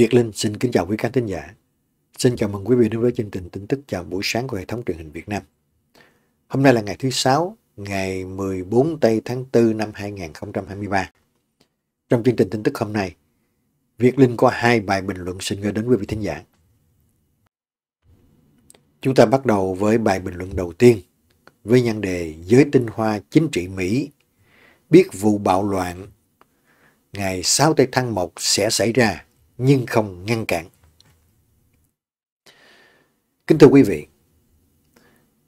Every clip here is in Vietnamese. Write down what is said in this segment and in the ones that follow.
Việt Linh xin kính chào quý khán thính giả. Xin chào mừng quý vị đến với chương trình tin tức chào buổi sáng của hệ thống truyền hình Việt Nam. Hôm nay là ngày thứ Sáu, ngày 14 tây tháng 4 năm 2023. Trong chương trình tin tức hôm nay, Việt Linh có hai bài bình luận xin gửi đến quý vị thính giả. Chúng ta bắt đầu với bài bình luận đầu tiên với nhan đề Giới tinh hoa chính trị Mỹ biết vụ bạo loạn ngày 6 tây tháng 1 sẽ xảy ra nhưng không ngăn cản. Kính thưa quý vị,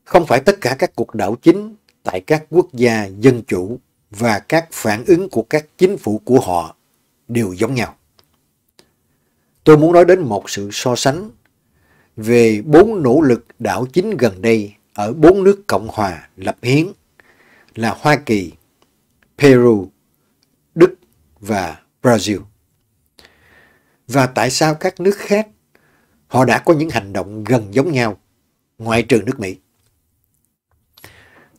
không phải tất cả các cuộc đảo chính tại các quốc gia dân chủ và các phản ứng của các chính phủ của họ đều giống nhau. Tôi muốn nói đến một sự so sánh về bốn nỗ lực đảo chính gần đây ở bốn nước Cộng hòa lập hiến là Hoa Kỳ, Peru, Đức và Brazil và tại sao các nước khác họ đã có những hành động gần giống nhau, ngoại trừ nước Mỹ.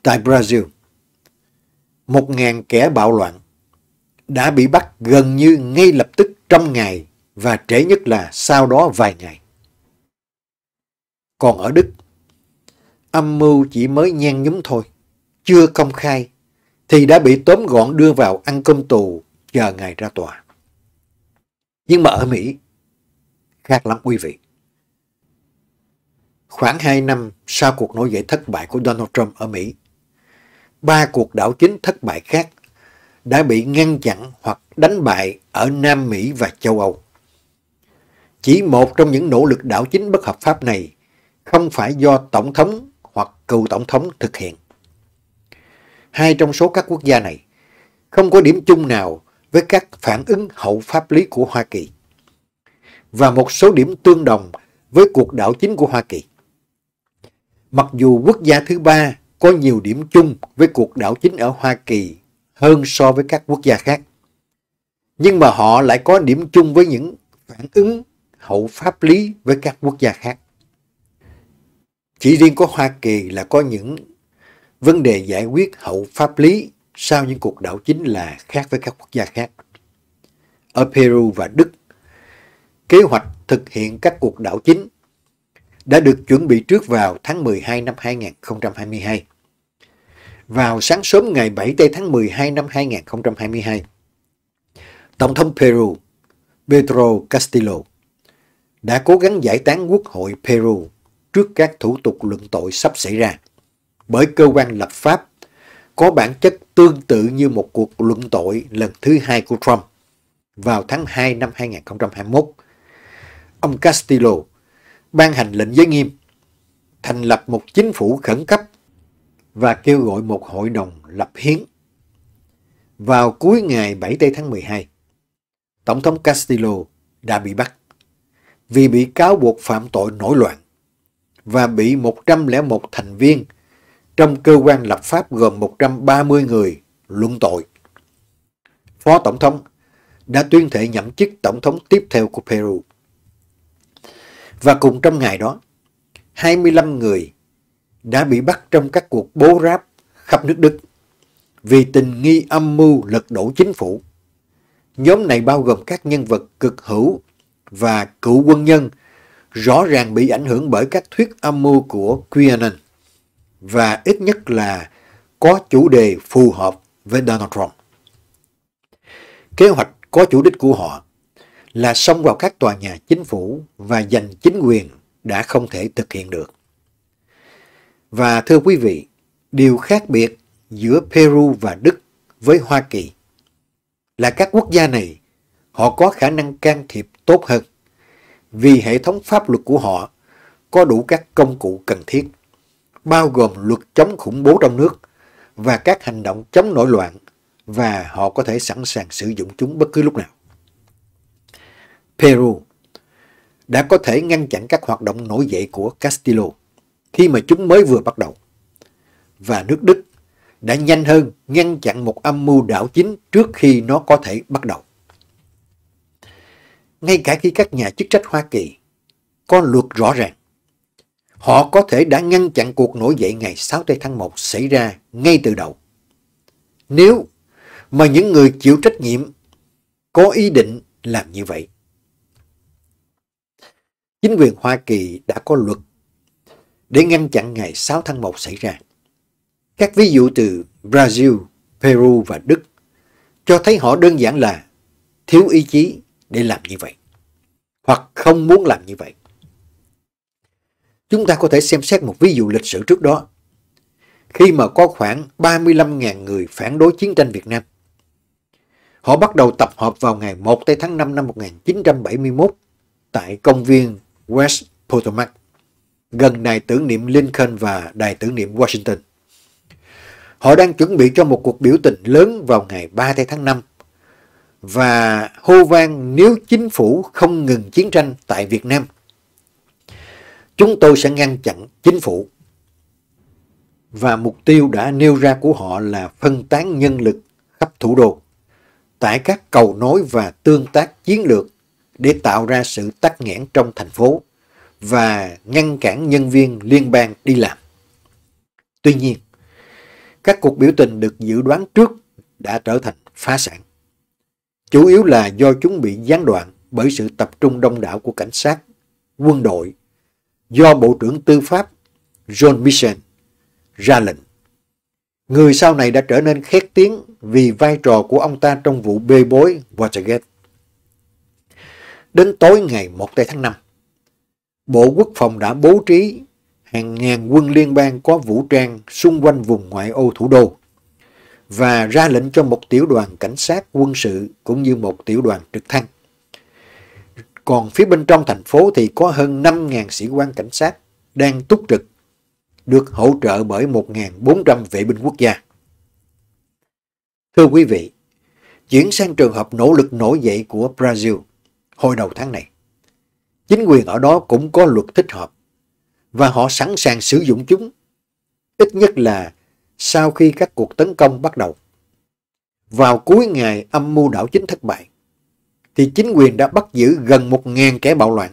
Tại Brazil, một 000 kẻ bạo loạn đã bị bắt gần như ngay lập tức trong ngày và trễ nhất là sau đó vài ngày. Còn ở Đức, âm mưu chỉ mới nhen nhúm thôi, chưa công khai, thì đã bị tóm gọn đưa vào ăn cơm tù chờ ngày ra tòa. Nhưng mà ở Mỹ, khác lắm quý vị. Khoảng 2 năm sau cuộc nổi dậy thất bại của Donald Trump ở Mỹ, ba cuộc đảo chính thất bại khác đã bị ngăn chặn hoặc đánh bại ở Nam Mỹ và châu Âu. Chỉ một trong những nỗ lực đảo chính bất hợp pháp này không phải do Tổng thống hoặc cựu Tổng thống thực hiện. Hai trong số các quốc gia này không có điểm chung nào với các phản ứng hậu pháp lý của Hoa Kỳ và một số điểm tương đồng với cuộc đảo chính của Hoa Kỳ. Mặc dù quốc gia thứ ba có nhiều điểm chung với cuộc đảo chính ở Hoa Kỳ hơn so với các quốc gia khác, nhưng mà họ lại có điểm chung với những phản ứng hậu pháp lý với các quốc gia khác. Chỉ riêng có Hoa Kỳ là có những vấn đề giải quyết hậu pháp lý sau những cuộc đảo chính là khác với các quốc gia khác. Ở Peru và Đức, kế hoạch thực hiện các cuộc đảo chính đã được chuẩn bị trước vào tháng 12 năm 2022. Vào sáng sớm ngày 7 tây tháng 12 năm 2022, Tổng thống Peru Pedro Castillo đã cố gắng giải tán Quốc hội Peru trước các thủ tục luận tội sắp xảy ra bởi cơ quan lập pháp có bản chất tương tự như một cuộc luận tội lần thứ hai của Trump vào tháng 2 năm 2021. Ông Castillo ban hành lệnh giới nghiêm, thành lập một chính phủ khẩn cấp và kêu gọi một hội đồng lập hiến. Vào cuối ngày 7 tây tháng 12, Tổng thống Castillo đã bị bắt vì bị cáo buộc phạm tội nổi loạn và bị 101 thành viên trong cơ quan lập pháp gồm 130 người luận tội. Phó Tổng thống đã tuyên thệ nhậm chức Tổng thống tiếp theo của Peru. Và cùng trong ngày đó, 25 người đã bị bắt trong các cuộc bố ráp khắp nước Đức vì tình nghi âm mưu lật đổ chính phủ. Nhóm này bao gồm các nhân vật cực hữu và cựu quân nhân rõ ràng bị ảnh hưởng bởi các thuyết âm mưu của Quianon và ít nhất là có chủ đề phù hợp với Donald Trump. Kế hoạch có chủ đích của họ là xông vào các tòa nhà chính phủ và giành chính quyền đã không thể thực hiện được. Và thưa quý vị, điều khác biệt giữa Peru và Đức với Hoa Kỳ là các quốc gia này họ có khả năng can thiệp tốt hơn vì hệ thống pháp luật của họ có đủ các công cụ cần thiết bao gồm luật chống khủng bố trong nước và các hành động chống nổi loạn và họ có thể sẵn sàng sử dụng chúng bất cứ lúc nào. Peru đã có thể ngăn chặn các hoạt động nổi dậy của Castillo khi mà chúng mới vừa bắt đầu. Và nước Đức đã nhanh hơn ngăn chặn một âm mưu đảo chính trước khi nó có thể bắt đầu. Ngay cả khi các nhà chức trách Hoa Kỳ có luật rõ ràng họ có thể đã ngăn chặn cuộc nổi dậy ngày 6 tháng 1 xảy ra ngay từ đầu. Nếu mà những người chịu trách nhiệm có ý định làm như vậy. Chính quyền Hoa Kỳ đã có luật để ngăn chặn ngày 6 tháng 1 xảy ra. Các ví dụ từ Brazil, Peru và Đức cho thấy họ đơn giản là thiếu ý chí để làm như vậy, hoặc không muốn làm như vậy. Chúng ta có thể xem xét một ví dụ lịch sử trước đó. Khi mà có khoảng 35.000 người phản đối chiến tranh Việt Nam, họ bắt đầu tập hợp vào ngày 1 tây tháng 5 năm 1971 tại công viên West Potomac, gần đài tưởng niệm Lincoln và đài tưởng niệm Washington. Họ đang chuẩn bị cho một cuộc biểu tình lớn vào ngày 3 tây tháng 5 và hô vang nếu chính phủ không ngừng chiến tranh tại Việt Nam Chúng tôi sẽ ngăn chặn chính phủ. Và mục tiêu đã nêu ra của họ là phân tán nhân lực khắp thủ đô, tại các cầu nối và tương tác chiến lược để tạo ra sự tắc nghẽn trong thành phố và ngăn cản nhân viên liên bang đi làm. Tuy nhiên, các cuộc biểu tình được dự đoán trước đã trở thành phá sản. Chủ yếu là do chúng bị gián đoạn bởi sự tập trung đông đảo của cảnh sát, quân đội do Bộ trưởng Tư pháp John Mission ra lệnh. Người sau này đã trở nên khét tiếng vì vai trò của ông ta trong vụ bê bối Watergate. Đến tối ngày 1 tháng 5, Bộ Quốc phòng đã bố trí hàng ngàn quân liên bang có vũ trang xung quanh vùng ngoại ô thủ đô và ra lệnh cho một tiểu đoàn cảnh sát quân sự cũng như một tiểu đoàn trực thăng còn phía bên trong thành phố thì có hơn 5.000 sĩ quan cảnh sát đang túc trực, được hỗ trợ bởi 1.400 vệ binh quốc gia. Thưa quý vị, chuyển sang trường hợp nỗ lực nổi dậy của Brazil hồi đầu tháng này. Chính quyền ở đó cũng có luật thích hợp và họ sẵn sàng sử dụng chúng, ít nhất là sau khi các cuộc tấn công bắt đầu. Vào cuối ngày âm mưu đảo chính thất bại, thì chính quyền đã bắt giữ gần 1.000 kẻ bạo loạn.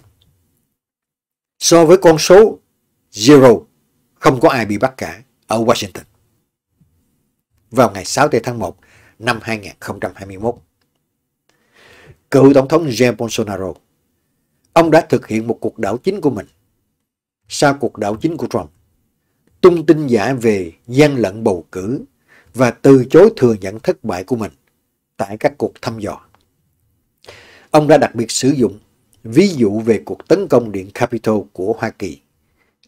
So với con số zero, không có ai bị bắt cả ở Washington. Vào ngày 6 tháng 1 năm 2021, cựu Tổng thống Jair Bolsonaro, ông đã thực hiện một cuộc đảo chính của mình. Sau cuộc đảo chính của Trump, tung tin giả về gian lận bầu cử và từ chối thừa nhận thất bại của mình tại các cuộc thăm dò. Ông đã đặc biệt sử dụng ví dụ về cuộc tấn công điện Capitol của Hoa Kỳ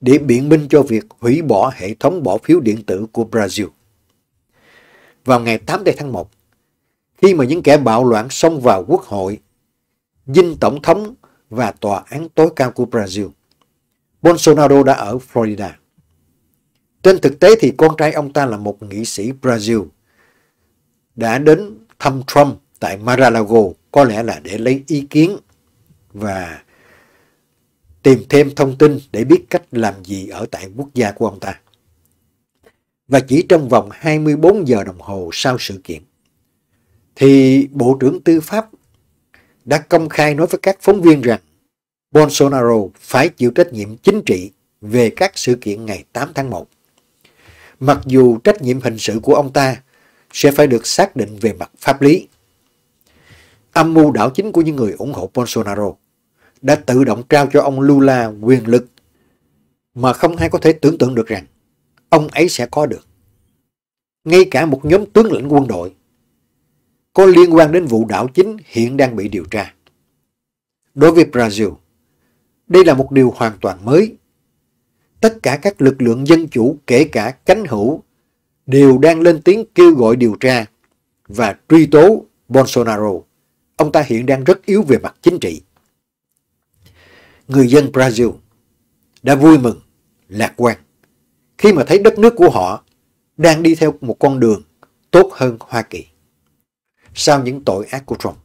để biện minh cho việc hủy bỏ hệ thống bỏ phiếu điện tử của Brazil. Vào ngày 8 tháng 1, khi mà những kẻ bạo loạn xông vào quốc hội, dinh tổng thống và tòa án tối cao của Brazil, Bolsonaro đã ở Florida. Trên thực tế thì con trai ông ta là một nghị sĩ Brazil đã đến thăm Trump tại mar có lẽ là để lấy ý kiến và tìm thêm thông tin để biết cách làm gì ở tại quốc gia của ông ta. Và chỉ trong vòng 24 giờ đồng hồ sau sự kiện, thì Bộ trưởng Tư pháp đã công khai nói với các phóng viên rằng Bolsonaro phải chịu trách nhiệm chính trị về các sự kiện ngày 8 tháng 1. Mặc dù trách nhiệm hình sự của ông ta sẽ phải được xác định về mặt pháp lý, âm mưu đảo chính của những người ủng hộ Bolsonaro đã tự động trao cho ông Lula quyền lực mà không ai có thể tưởng tượng được rằng ông ấy sẽ có được. Ngay cả một nhóm tướng lĩnh quân đội có liên quan đến vụ đảo chính hiện đang bị điều tra. Đối với Brazil, đây là một điều hoàn toàn mới. Tất cả các lực lượng dân chủ kể cả cánh hữu đều đang lên tiếng kêu gọi điều tra và truy tố Bolsonaro ông ta hiện đang rất yếu về mặt chính trị. Người dân Brazil đã vui mừng, lạc quan khi mà thấy đất nước của họ đang đi theo một con đường tốt hơn Hoa Kỳ. Sau những tội ác của Trump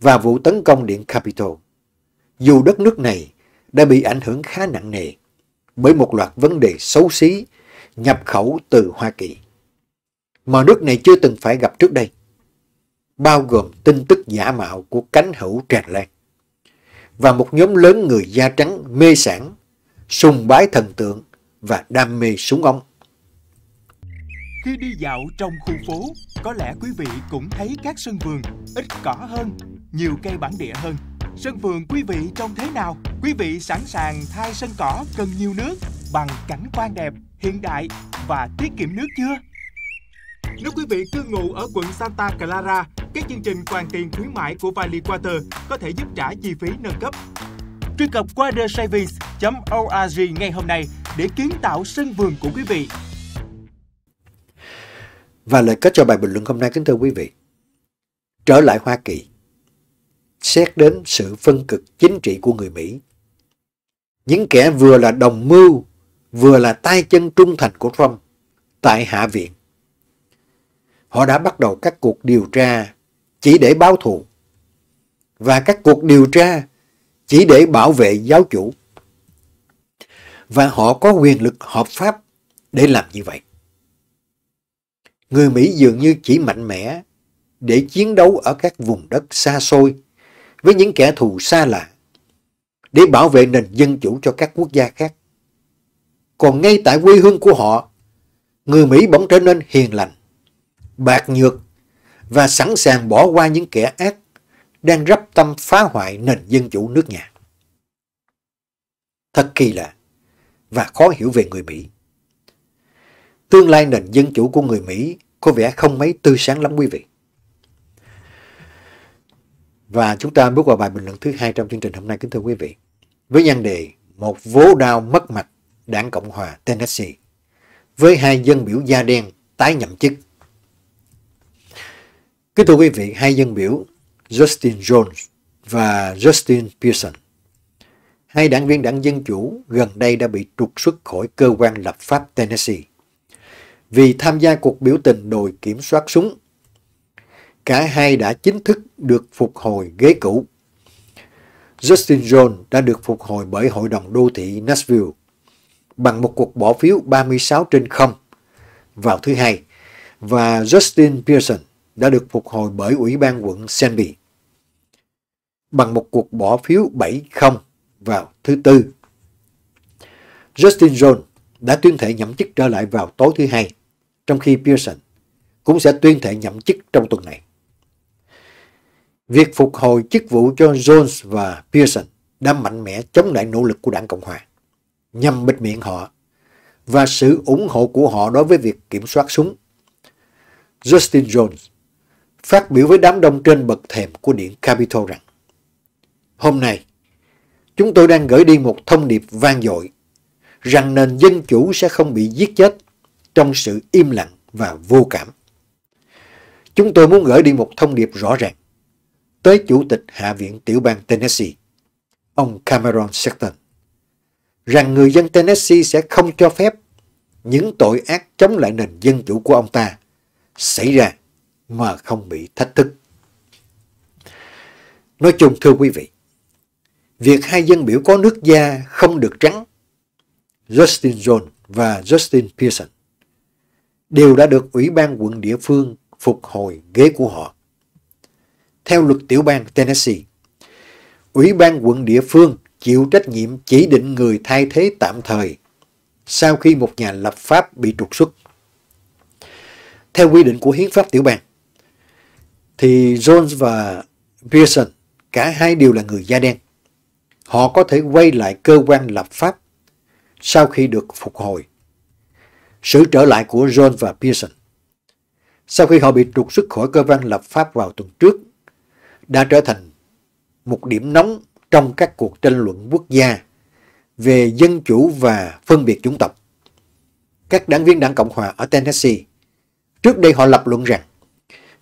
và vụ tấn công điện Capitol, dù đất nước này đã bị ảnh hưởng khá nặng nề bởi một loạt vấn đề xấu xí nhập khẩu từ Hoa Kỳ, mà nước này chưa từng phải gặp trước đây bao gồm tin tức giả mạo của cánh hữu tràn lan. Và một nhóm lớn người da trắng mê sản, sùng bái thần tượng và đam mê súng ống. Khi đi dạo trong khu phố, có lẽ quý vị cũng thấy các sân vườn ít cỏ hơn, nhiều cây bản địa hơn. Sân vườn quý vị trông thế nào? Quý vị sẵn sàng thay sân cỏ cần nhiều nước bằng cảnh quan đẹp, hiện đại và tiết kiệm nước chưa? Nếu quý vị cư ngụ ở quận Santa Clara, các chương trình hoàn tiền khuyến mãi của Valley Water có thể giúp trả chi phí nâng cấp. Truy cập watersavings.org ngay hôm nay để kiến tạo sân vườn của quý vị. Và lời kết cho bài bình luận hôm nay kính thưa quý vị. Trở lại Hoa Kỳ, xét đến sự phân cực chính trị của người Mỹ. Những kẻ vừa là đồng mưu, vừa là tay chân trung thành của Trump tại Hạ viện họ đã bắt đầu các cuộc điều tra chỉ để báo thù và các cuộc điều tra chỉ để bảo vệ giáo chủ. Và họ có quyền lực hợp pháp để làm như vậy. Người Mỹ dường như chỉ mạnh mẽ để chiến đấu ở các vùng đất xa xôi với những kẻ thù xa lạ để bảo vệ nền dân chủ cho các quốc gia khác. Còn ngay tại quê hương của họ, người Mỹ bỗng trở nên hiền lành, bạc nhược và sẵn sàng bỏ qua những kẻ ác đang rắp tâm phá hoại nền dân chủ nước nhà. Thật kỳ lạ và khó hiểu về người Mỹ. Tương lai nền dân chủ của người Mỹ có vẻ không mấy tươi sáng lắm quý vị. Và chúng ta bước vào bài bình luận thứ hai trong chương trình hôm nay kính thưa quý vị. Với nhan đề Một vố đao mất mặt Đảng Cộng Hòa Tennessee với hai dân biểu da đen tái nhậm chức Kính thưa quý vị, hai dân biểu Justin Jones và Justin Pearson, hai đảng viên đảng Dân Chủ gần đây đã bị trục xuất khỏi cơ quan lập pháp Tennessee vì tham gia cuộc biểu tình đòi kiểm soát súng. Cả hai đã chính thức được phục hồi ghế cũ. Justin Jones đã được phục hồi bởi Hội đồng Đô thị Nashville bằng một cuộc bỏ phiếu 36 trên 0 vào thứ hai và Justin Pearson đã được phục hồi bởi Ủy ban quận Senby. Bằng một cuộc bỏ phiếu 7-0 vào thứ Tư, Justin Jones đã tuyên thệ nhậm chức trở lại vào tối thứ Hai, trong khi Pearson cũng sẽ tuyên thệ nhậm chức trong tuần này. Việc phục hồi chức vụ cho Jones và Pearson đã mạnh mẽ chống lại nỗ lực của đảng Cộng Hòa, nhằm bịt miệng họ và sự ủng hộ của họ đối với việc kiểm soát súng. Justin Jones phát biểu với đám đông trên bậc thềm của điện Capitol rằng Hôm nay, chúng tôi đang gửi đi một thông điệp vang dội rằng nền dân chủ sẽ không bị giết chết trong sự im lặng và vô cảm. Chúng tôi muốn gửi đi một thông điệp rõ ràng tới Chủ tịch Hạ viện Tiểu bang Tennessee, ông Cameron Sexton, rằng người dân Tennessee sẽ không cho phép những tội ác chống lại nền dân chủ của ông ta xảy ra mà không bị thách thức. Nói chung thưa quý vị, việc hai dân biểu có nước da không được trắng, Justin Jones và Justin Pearson, đều đã được Ủy ban quận địa phương phục hồi ghế của họ. Theo luật tiểu bang Tennessee, Ủy ban quận địa phương chịu trách nhiệm chỉ định người thay thế tạm thời sau khi một nhà lập pháp bị trục xuất. Theo quy định của hiến pháp tiểu bang, thì Jones và Pearson cả hai đều là người da đen. Họ có thể quay lại cơ quan lập pháp sau khi được phục hồi. Sự trở lại của Jones và Pearson sau khi họ bị trục xuất khỏi cơ quan lập pháp vào tuần trước đã trở thành một điểm nóng trong các cuộc tranh luận quốc gia về dân chủ và phân biệt chủng tộc. Các đảng viên đảng Cộng hòa ở Tennessee trước đây họ lập luận rằng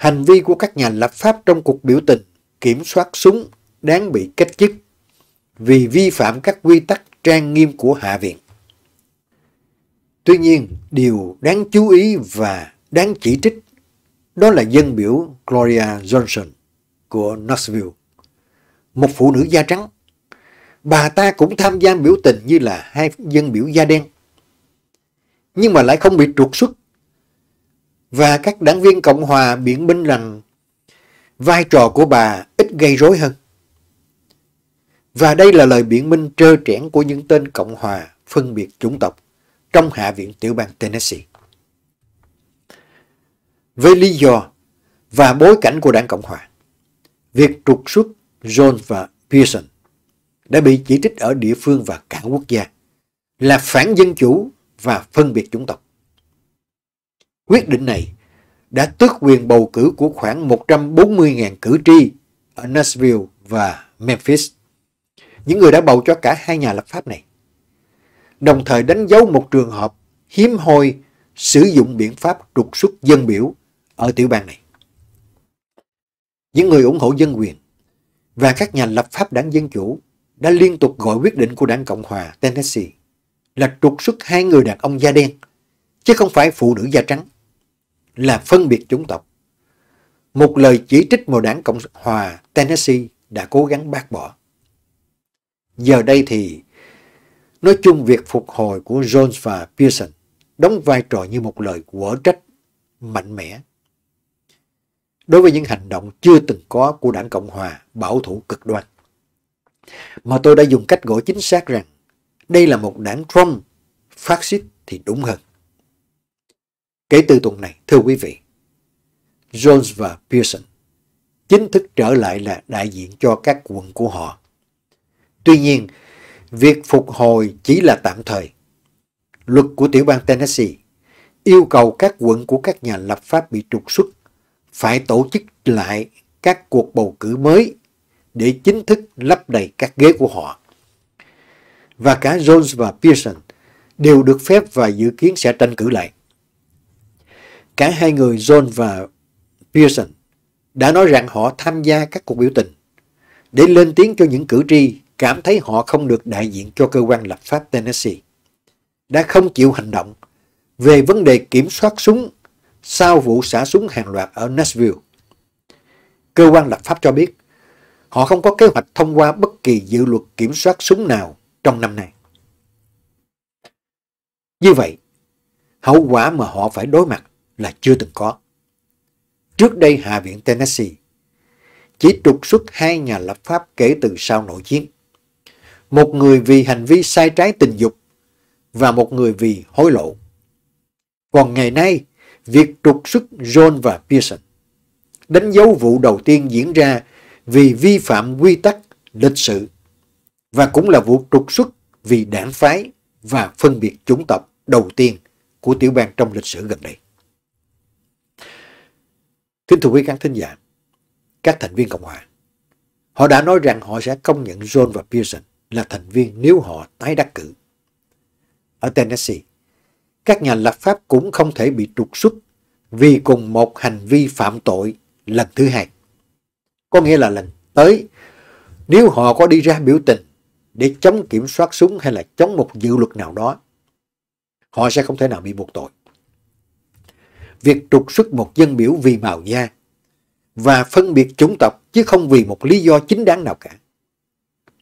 Hành vi của các nhà lập pháp trong cuộc biểu tình kiểm soát súng đáng bị cách chức vì vi phạm các quy tắc trang nghiêm của Hạ viện. Tuy nhiên, điều đáng chú ý và đáng chỉ trích đó là dân biểu Gloria Johnson của Knoxville, một phụ nữ da trắng. Bà ta cũng tham gia biểu tình như là hai dân biểu da đen, nhưng mà lại không bị trục xuất và các đảng viên Cộng Hòa biện minh rằng vai trò của bà ít gây rối hơn. Và đây là lời biện minh trơ trẽn của những tên Cộng Hòa phân biệt chủng tộc trong Hạ viện tiểu bang Tennessee. Với lý do và bối cảnh của đảng Cộng Hòa, việc trục xuất John và Pearson đã bị chỉ trích ở địa phương và cả quốc gia là phản dân chủ và phân biệt chủng tộc. Quyết định này đã tước quyền bầu cử của khoảng 140.000 cử tri ở Nashville và Memphis, những người đã bầu cho cả hai nhà lập pháp này, đồng thời đánh dấu một trường hợp hiếm hoi sử dụng biện pháp trục xuất dân biểu ở tiểu bang này. Những người ủng hộ dân quyền và các nhà lập pháp đảng Dân Chủ đã liên tục gọi quyết định của đảng Cộng hòa Tennessee là trục xuất hai người đàn ông da đen, chứ không phải phụ nữ da trắng là phân biệt chủng tộc. Một lời chỉ trích mà đảng Cộng Hòa Tennessee đã cố gắng bác bỏ. Giờ đây thì, nói chung việc phục hồi của Jones và Pearson đóng vai trò như một lời quở trách mạnh mẽ đối với những hành động chưa từng có của đảng Cộng Hòa bảo thủ cực đoan. Mà tôi đã dùng cách gọi chính xác rằng đây là một đảng Trump phát xít thì đúng hơn kể từ tuần này, thưa quý vị. Jones và Pearson chính thức trở lại là đại diện cho các quận của họ. Tuy nhiên, việc phục hồi chỉ là tạm thời. Luật của tiểu bang Tennessee yêu cầu các quận của các nhà lập pháp bị trục xuất phải tổ chức lại các cuộc bầu cử mới để chính thức lấp đầy các ghế của họ. Và cả Jones và Pearson đều được phép và dự kiến sẽ tranh cử lại. Cả hai người John và Pearson đã nói rằng họ tham gia các cuộc biểu tình để lên tiếng cho những cử tri cảm thấy họ không được đại diện cho cơ quan lập pháp Tennessee. Đã không chịu hành động về vấn đề kiểm soát súng sau vụ xả súng hàng loạt ở Nashville. Cơ quan lập pháp cho biết họ không có kế hoạch thông qua bất kỳ dự luật kiểm soát súng nào trong năm nay. Như vậy, hậu quả mà họ phải đối mặt là chưa từng có. Trước đây Hạ viện Tennessee chỉ trục xuất hai nhà lập pháp kể từ sau nội chiến. Một người vì hành vi sai trái tình dục và một người vì hối lộ. Còn ngày nay, việc trục xuất John và Pearson đánh dấu vụ đầu tiên diễn ra vì vi phạm quy tắc lịch sự và cũng là vụ trục xuất vì đảng phái và phân biệt chủng tộc đầu tiên của tiểu bang trong lịch sử gần đây. Kính thưa quý khán thính giả, các thành viên Cộng hòa, họ đã nói rằng họ sẽ công nhận John và Pearson là thành viên nếu họ tái đắc cử. Ở Tennessee, các nhà lập pháp cũng không thể bị trục xuất vì cùng một hành vi phạm tội lần thứ hai. Có nghĩa là lần tới, nếu họ có đi ra biểu tình để chống kiểm soát súng hay là chống một dự luật nào đó, họ sẽ không thể nào bị buộc tội việc trục xuất một dân biểu vì màu da và phân biệt chủng tộc chứ không vì một lý do chính đáng nào cả.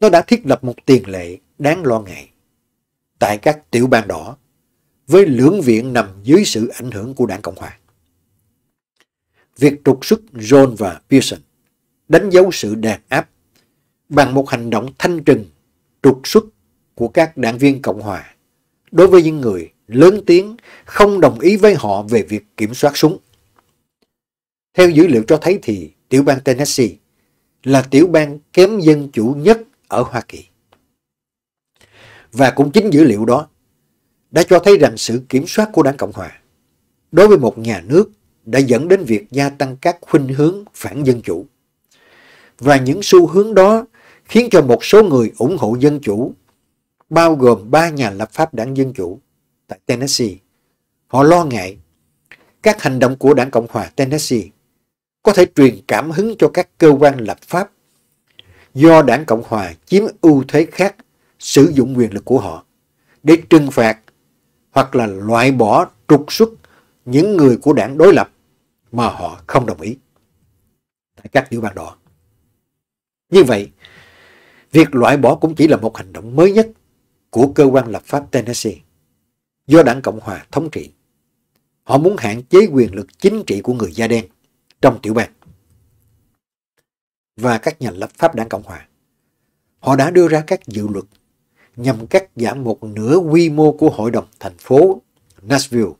Nó đã thiết lập một tiền lệ đáng lo ngại. Tại các tiểu bang đỏ, với lưỡng viện nằm dưới sự ảnh hưởng của đảng Cộng hòa. Việc trục xuất John và Pearson đánh dấu sự đàn áp bằng một hành động thanh trừng trục xuất của các đảng viên Cộng hòa đối với những người lớn tiếng không đồng ý với họ về việc kiểm soát súng. Theo dữ liệu cho thấy thì tiểu bang Tennessee là tiểu bang kém dân chủ nhất ở Hoa Kỳ. Và cũng chính dữ liệu đó đã cho thấy rằng sự kiểm soát của đảng Cộng Hòa đối với một nhà nước đã dẫn đến việc gia tăng các khuynh hướng phản dân chủ. Và những xu hướng đó khiến cho một số người ủng hộ dân chủ, bao gồm ba nhà lập pháp đảng Dân Chủ, tại Tennessee. Họ lo ngại các hành động của đảng Cộng hòa Tennessee có thể truyền cảm hứng cho các cơ quan lập pháp do đảng Cộng hòa chiếm ưu thế khác sử dụng quyền lực của họ để trừng phạt hoặc là loại bỏ trục xuất những người của đảng đối lập mà họ không đồng ý tại các tiểu bang đó. Như vậy, việc loại bỏ cũng chỉ là một hành động mới nhất của cơ quan lập pháp Tennessee do đảng Cộng Hòa thống trị. Họ muốn hạn chế quyền lực chính trị của người da đen trong tiểu bang và các nhà lập pháp đảng Cộng Hòa. Họ đã đưa ra các dự luật nhằm cắt giảm một nửa quy mô của hội đồng thành phố Nashville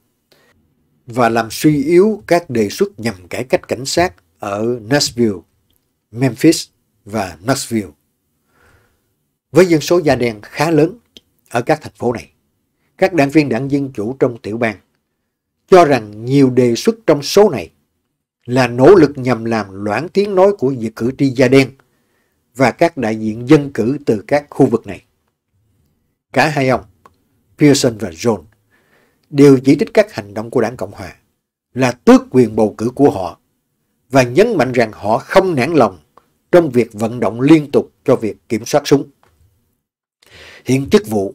và làm suy yếu các đề xuất nhằm cải cách cảnh sát ở Nashville, Memphis và Knoxville. Với dân số da đen khá lớn ở các thành phố này, các đảng viên đảng Dân Chủ trong tiểu bang, cho rằng nhiều đề xuất trong số này là nỗ lực nhằm làm loãng tiếng nói của việc cử tri da đen và các đại diện dân cử từ các khu vực này. Cả hai ông, Pearson và John đều chỉ trích các hành động của đảng Cộng Hòa là tước quyền bầu cử của họ và nhấn mạnh rằng họ không nản lòng trong việc vận động liên tục cho việc kiểm soát súng. Hiện chức vụ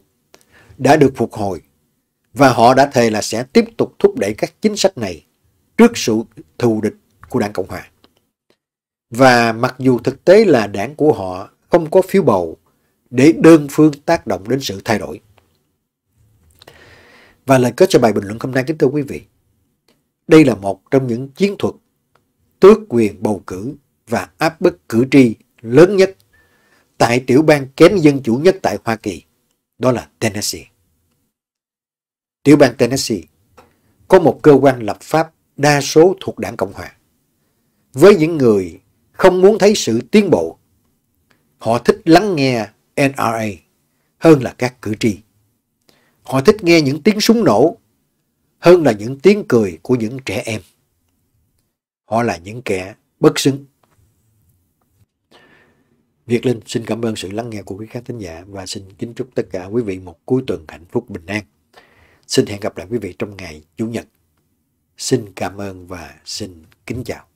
đã được phục hồi và họ đã thề là sẽ tiếp tục thúc đẩy các chính sách này trước sự thù địch của đảng Cộng Hòa. Và mặc dù thực tế là đảng của họ không có phiếu bầu để đơn phương tác động đến sự thay đổi. Và lời kết cho bài bình luận hôm nay kính thưa quý vị, đây là một trong những chiến thuật tước quyền bầu cử và áp bức cử tri lớn nhất tại tiểu bang kém dân chủ nhất tại Hoa Kỳ đó là Tennessee. Tiểu bang Tennessee có một cơ quan lập pháp đa số thuộc đảng Cộng Hòa. Với những người không muốn thấy sự tiến bộ, họ thích lắng nghe NRA hơn là các cử tri. Họ thích nghe những tiếng súng nổ hơn là những tiếng cười của những trẻ em. Họ là những kẻ bất xứng. Việt Linh xin cảm ơn sự lắng nghe của quý khán thính giả và xin kính chúc tất cả quý vị một cuối tuần hạnh phúc bình an. Xin hẹn gặp lại quý vị trong ngày Chủ nhật. Xin cảm ơn và xin kính chào.